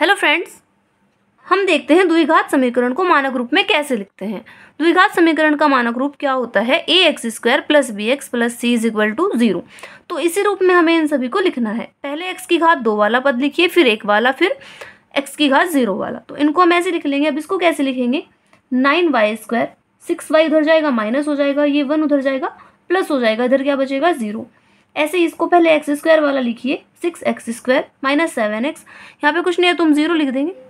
hello friends हम देखते हैं द्विघात समीकरण को मानक रूप में कैसे लिखते हैं द्विघात समीकरण का मानक रूप क्या होता है A X square plus B X plus C is equal to zero तो इसी रूप में हमें इन सभी को लिखना है पहले एक्स की घात दो वाला पद लिखिए फिर एक वाला फिर एक्स की घात जीरो वाला तो इनको हम ऐसे लिख लेंगे अब इसको कैसे लिखेंगे nine Y square six Y उधर जाएगा माइनस हो जाएगा ये वन उधर जाएगा प्लस हो जाएगा इधर क्या बचेगा जीरो ऐसे इसको पहले एक्स स्क्वायर वाला लिखिए six X square minus seven X यहाँ पे कुछ नहीं है तुम तो जीरो लिख देंगे